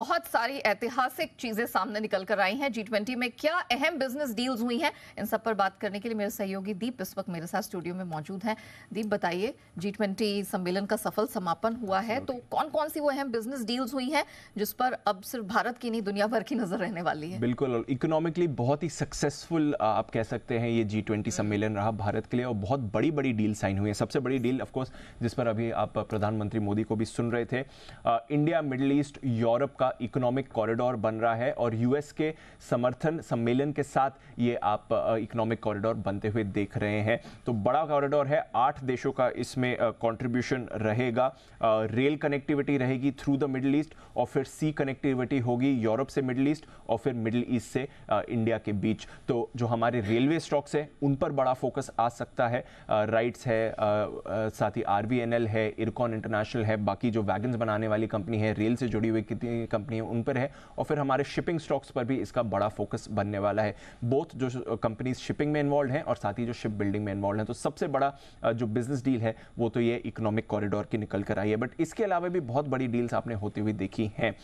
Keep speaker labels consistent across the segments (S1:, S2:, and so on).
S1: बहुत सारी ऐतिहासिक चीजें सामने निकल कर आई हैं जी ट्वेंटी में क्या अहम बिजनेस डील्स हुई हैं इन सब पर बात करने के लिए मेरे सहयोगी दीप इस वक्त मेरे साथ स्टूडियो में मौजूद हैं दीप बताइए जी ट्वेंटी सम्मेलन का सफल समापन हुआ है तो कौन कौन सी वो अहम बिजनेस डील्स हुई हैं जिस पर अब सिर्फ भारत की नहीं दुनिया भर की नजर रहने वाली है
S2: बिल्कुल इकोनॉमिकली बहुत ही सक्सेसफुल आप कह सकते हैं ये जी ट्वेंटी सम्मेलन रहा भारत के लिए और बहुत बड़ी बड़ी डील साइन हुई है सबसे बड़ी डील ऑफकोर्स जिस पर अभी आप प्रधानमंत्री मोदी को भी सुन रहे थे इंडिया मिडल ईस्ट यूरोप का का इकोनॉमिक कॉरिडोर बन रहा है और यूएस के समर्थन सम्मेलन के साथ ये आप इकोनॉमिक कॉरिडोर बनते हुए देख रहे हैं तो बड़ा कॉरिडोर है आठ देशों का इसमें कॉन्ट्रीब्यूशन रहेगा रेल कनेक्टिविटी रहेगी थ्रू द मिडल ईस्ट और फिर सी कनेक्टिविटी होगी यूरोप से मिडल ईस्ट और फिर मिडल ईस्ट से इंडिया के बीच तो जो हमारे रेलवे स्टॉक्स हैं उन पर बड़ा फोकस आ सकता है राइट्स है साथ ही आर है इरकॉन इंटरनेशनल है बाकी जो वैगन्स बनाने वाली कंपनी है रेल से जुड़ी हुई कितनी कंपनी उन पर है और फिर हमारे शिपिंग स्टॉक्स पर भी इसका बड़ा फोकस बनने वाला है बोथ जो कंपनीज शिपिंग में इन्वॉल्व हैं और साथ ही जो शिप बिल्डिंग में इन्वॉल्व हैं तो सबसे बड़ा जो बिजनेस डील है वो तो ये इकोनॉमिक कॉरिडोर की निकल कर आई है बट इसके अलावा भी बहुत बड़ी डील्स आपने होती हुई देखी हैं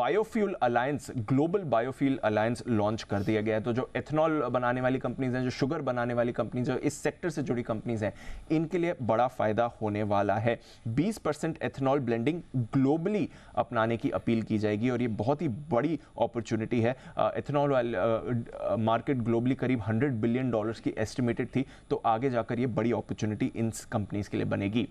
S2: biofuel alliance global biofuel alliance launch कर दिया गया है तो जो एथनॉल बनाने वाली कंपनीज हैं जो शुगर बनाने वाली कंपनीज हैं इस सेक्टर से जुड़ी कंपनीज हैं इनके लिए बड़ा फ़ायदा होने वाला है बीस एथनॉल ब्लेंडिंग ग्लोबली अपनाने की अपील की की जाएगी और ये बहुत ही बड़ी अपॉर्चुनिटी है इथेनॉल मार्केट ग्लोबली करीब 100 बिलियन डॉलर्स की एस्टिमेटेड थी तो आगे जाकर ये बड़ी अपॉर्चुनिटी इन कंपनीज के लिए बनेगी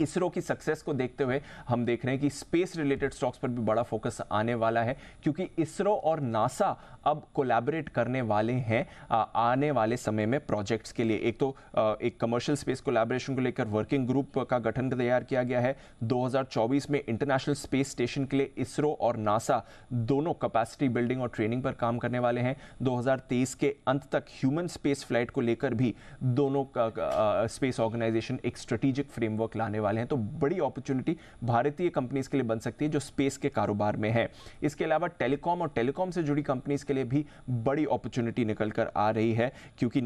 S2: इसरो की सक्सेस को देखते हुए हम देख रहे हैं कि स्पेस रिलेटेड स्टॉक्स पर भी बड़ा फोकस आने वाला है क्योंकि इसरो और नासा अब कोलैबोरेट करने वाले हैं आने वाले समय में प्रोजेक्ट्स के लिए एक तो एक कमर्शियल स्पेस कोलैबोरेशन को लेकर वर्किंग ग्रुप का गठन तैयार किया गया है 2024 में इंटरनेशनल स्पेस स्टेशन के लिए इसरो और नासा दोनों कैपेसिटी बिल्डिंग और ट्रेनिंग पर काम करने वाले हैं 2023 के अंत तक ह्यूमन स्पेस फ्लाइट को लेकर भी दोनों का, स्पेस ऑर्गेनाइजेशन एक स्ट्रेटेजिक फ्रेमवर्क लाने वाले हैं तो बड़ी अपॉर्चुनिटी भारतीय कंपनीज के लिए बन सकती है जो स्पेस के कारोबार में है इसके अलावा टेलीकॉम और टेलीकॉम से जुड़ी कंपनीज के लिए भी बड़ी अपॉर्चुनिटी निकल कर आ रही है क्योंकि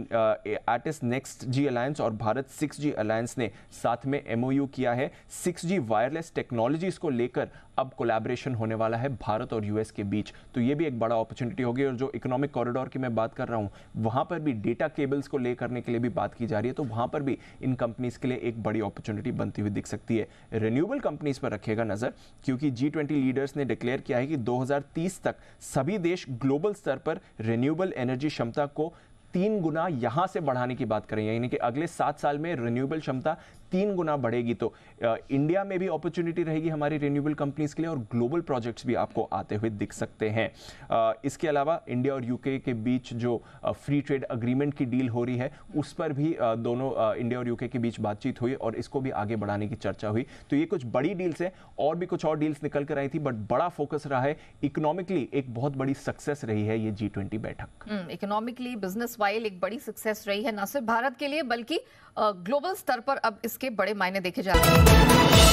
S2: एटिस नेक्स्ट जी अलायंस और भारत सिक्स जी अलायंस ने साथ में एमओयू किया है सिक्स जी वायरलेस टेक्नोलॉजीज को लेकर अब कोलैबोरेशन होने वाला है भारत और यूएस के बीच तो ये भी एक बड़ा अपॉर्चुनिटी होगी और जो इकोनॉमिक कॉरिडोर की मैं बात कर रहा हूँ वहाँ पर भी डेटा केबल्स को ले करने के लिए भी बात की जा रही है तो वहाँ पर भी इन कंपनीज के लिए एक बड़ी अपॉर्चुनिटी बनती हुई हुई दिख सकती है रिन्यूएबल कंपनीज पर रखेगा नज़र क्योंकि जी ट्वेंटी लीडर्स ने डिक्लेयर किया है कि 2030 तक सभी देश ग्लोबल स्तर पर रिन्यूएबल एनर्जी क्षमता को तीन गुना यहाँ से बढ़ाने की बात करें यानी कि अगले सात साल में रिन्यूएबल क्षमता तीन गुना बढ़ेगी तो इंडिया में भी अपॉर्चुनिटी रहेगी हमारी रिन्यूएबल कंपनीज के लिए और ग्लोबल प्रोजेक्ट्स भी आपको आते हुए दिख सकते हैं इसके अलावा इंडिया और यूके के बीच जो फ्री ट्रेड अग्रीमेंट की डील हो रही है उस पर भी दोनों इंडिया और यूके के बीच बातचीत हुई और इसको भी आगे बढ़ाने की चर्चा हुई तो ये कुछ बड़ी डील्स हैं और भी कुछ और डील्स निकल कर आई थी बट बड़ा फोकस रहा है इकोनॉमिकली एक बहुत बड़ी सक्सेस रही है ये जी बैठक
S1: इकोनॉमिकली हम्म, बिजनेस मिसवाइल एक बड़ी सक्सेस रही है न सिर्फ भारत के लिए बल्कि ग्लोबल स्तर पर अब इसके बड़े मायने देखे जा रहे हैं